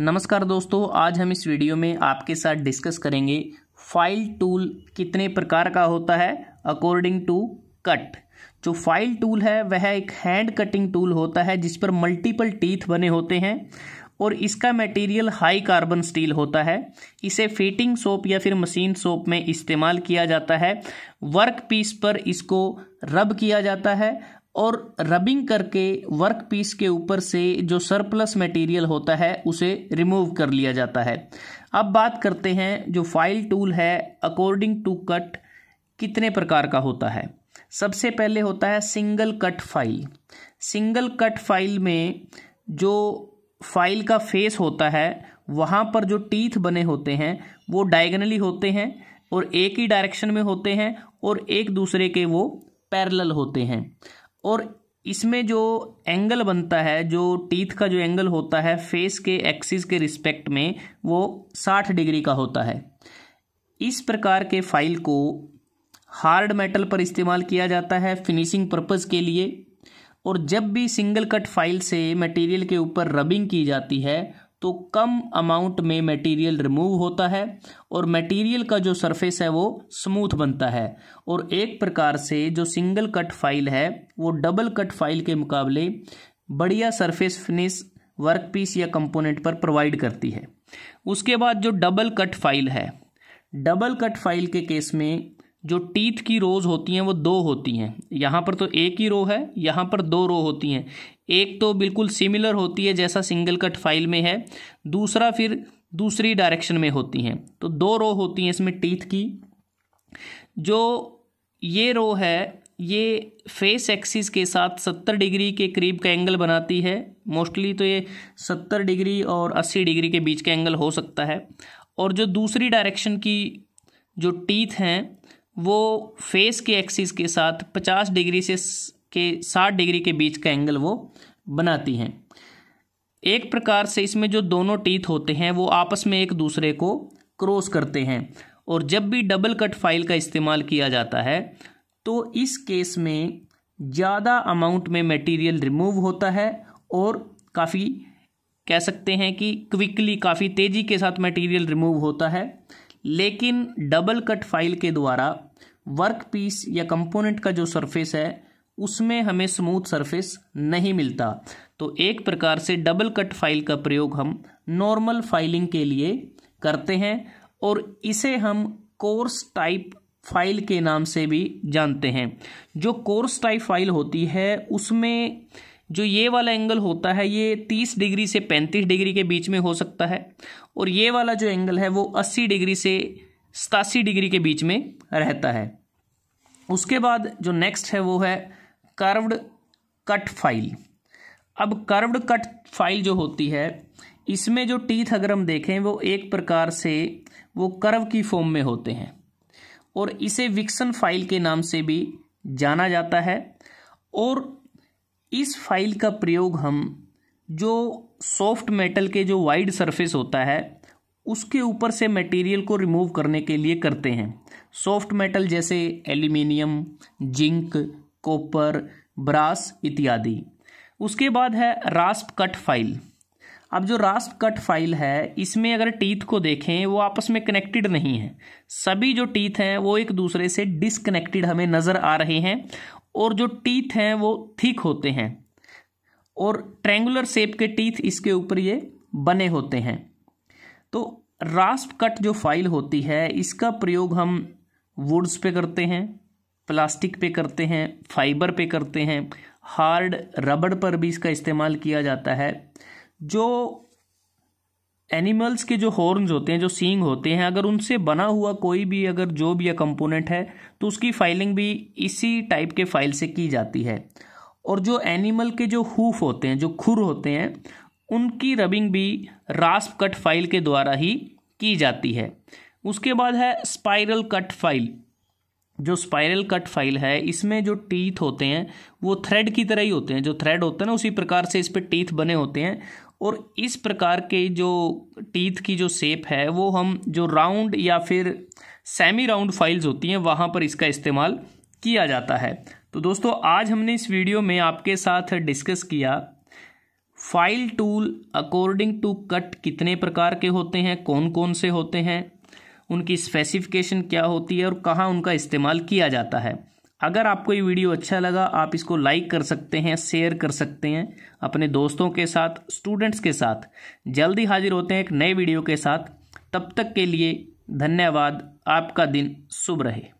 नमस्कार दोस्तों आज हम इस वीडियो में आपके साथ डिस्कस करेंगे फाइल टूल कितने प्रकार का होता है अकॉर्डिंग टू कट जो फाइल टूल है वह एक हैंड कटिंग टूल होता है जिस पर मल्टीपल टीथ बने होते हैं और इसका मटेरियल हाई कार्बन स्टील होता है इसे फिटिंग सोप या फिर मशीन सोप में इस्तेमाल किया जाता है वर्क पीस पर इसको रब किया जाता है और रबिंग करके वर्क पीस के ऊपर से जो सरप्लस मटेरियल होता है उसे रिमूव कर लिया जाता है अब बात करते हैं जो फाइल टूल है अकॉर्डिंग टू कट कितने प्रकार का होता है सबसे पहले होता है single cut file single cut file में जो फाइल का फेस होता है वहाँ पर जो टीथ बने होते हैं वो डायगनली होते हैं और एक ही डायरेक्शन में होते हैं और एक दूसरे के वो पैरल होते हैं और इसमें जो एंगल बनता है जो टीथ का जो एंगल होता है फेस के एक्सिस के रिस्पेक्ट में वो साठ डिग्री का होता है इस प्रकार के फाइल को हार्ड मेटल पर इस्तेमाल किया जाता है फिनिशिंग पर्पस के लिए और जब भी सिंगल कट फाइल से मटेरियल के ऊपर रबिंग की जाती है तो कम अमाउंट में मटेरियल रिमूव होता है और मटेरियल का जो सरफेस है वो स्मूथ बनता है और एक प्रकार से जो सिंगल कट फाइल है वो डबल कट फाइल के मुकाबले बढ़िया सरफेस फिनिश वर्कपीस या कंपोनेंट पर प्रोवाइड करती है उसके बाद जो डबल कट फाइल है डबल कट फाइल के केस में जो टीथ की रोज होती हैं वो दो होती हैं यहाँ पर तो एक ही रो है यहाँ पर दो रो होती हैं एक तो बिल्कुल सिमिलर होती है जैसा सिंगल कट फाइल में है दूसरा फिर दूसरी डायरेक्शन में होती हैं तो दो रो होती हैं इसमें टीथ की जो ये रो है ये फेस एक्सिस के साथ सत्तर डिग्री के करीब का एंगल बनाती है मोस्टली तो ये सत्तर डिग्री और अस्सी डिग्री के बीच का एंगल हो सकता है और जो दूसरी डायरेक्शन की जो टीथ हैं वो फेस के एक्सिस के साथ पचास डिग्री से के 60 डिग्री के बीच का एंगल वो बनाती हैं एक प्रकार से इसमें जो दोनों टीथ होते हैं वो आपस में एक दूसरे को क्रॉस करते हैं और जब भी डबल कट फाइल का इस्तेमाल किया जाता है तो इस केस में ज़्यादा अमाउंट में मटेरियल रिमूव होता है और काफ़ी कह सकते हैं कि क्विकली काफ़ी तेज़ी के साथ मटेरियल रिमूव होता है लेकिन डबल कट फाइल के द्वारा वर्क पीस या कंपोनेंट का जो सरफेस है उसमें हमें स्मूथ सरफेस नहीं मिलता तो एक प्रकार से डबल कट फाइल का प्रयोग हम नॉर्मल फाइलिंग के लिए करते हैं और इसे हम कोर्स टाइप फाइल के नाम से भी जानते हैं जो कोर्स टाइप फाइल होती है उसमें जो ये वाला एंगल होता है ये तीस डिग्री से पैंतीस डिग्री के बीच में हो सकता है और ये वाला जो एंगल है वो अस्सी डिग्री से सतासी डिग्री के बीच में रहता है उसके बाद जो नेक्स्ट है वो है कर्व्ड कट फाइल अब कर्व्ड कट फाइल जो होती है इसमें जो टीथ अगर हम देखें वो एक प्रकार से वो कर्व की फॉर्म में होते हैं और इसे विक्सन फाइल के नाम से भी जाना जाता है और इस फाइल का प्रयोग हम जो सॉफ्ट मेटल के जो वाइड सरफेस होता है उसके ऊपर से मटेरियल को रिमूव करने के लिए करते हैं सॉफ्ट मेटल जैसे एल्यूमिनियम जिंक कॉपर ब्रास इत्यादि उसके बाद है रास्प कट फाइल अब जो रास्प कट फाइल है इसमें अगर टीथ को देखें वो आपस में कनेक्टेड नहीं है सभी जो टीथ हैं वो एक दूसरे से डिसकनेक्टेड हमें नज़र आ रहे हैं और जो टीथ हैं वो थिक होते हैं और ट्रेंगुलर शेप के टीथ इसके ऊपर ये बने होते हैं तो रास्प कट जो फाइल होती है इसका प्रयोग हम वुड्स पे करते हैं प्लास्टिक पे करते हैं फाइबर पे करते हैं हार्ड रबड़ पर भी इसका इस्तेमाल किया जाता है जो एनिमल्स के जो हॉर्न्स होते हैं जो सींग होते हैं अगर उनसे बना हुआ कोई भी अगर जो भी या कंपोनेंट है तो उसकी फाइलिंग भी इसी टाइप के फाइल से की जाती है और जो एनिमल के जो हूफ होते हैं जो खुर होते हैं उनकी रबिंग भी रास्प कट फाइल के द्वारा ही की जाती है उसके बाद है स्पाइरल कट फाइल जो स्पाइरल कट फाइल है इसमें जो टीथ होते हैं वो थ्रेड की तरह ही होते हैं जो थ्रेड होता है ना उसी प्रकार से इस पर टीथ बने होते हैं और इस प्रकार के जो टीथ की जो शेप है वो हम जो राउंड या फिर सेमी राउंड फाइल्स होती हैं वहाँ पर इसका इस्तेमाल किया जाता है तो दोस्तों आज हमने इस वीडियो में आपके साथ डिस्कस किया file tool according to cut कितने प्रकार के होते हैं कौन कौन से होते हैं उनकी स्पेसिफिकेशन क्या होती है और कहाँ उनका इस्तेमाल किया जाता है अगर आपको ये वीडियो अच्छा लगा आप इसको लाइक कर सकते हैं शेयर कर सकते हैं अपने दोस्तों के साथ स्टूडेंट्स के साथ जल्दी हाजिर होते हैं एक नए वीडियो के साथ तब तक के लिए धन्यवाद आपका दिन शुभ रहे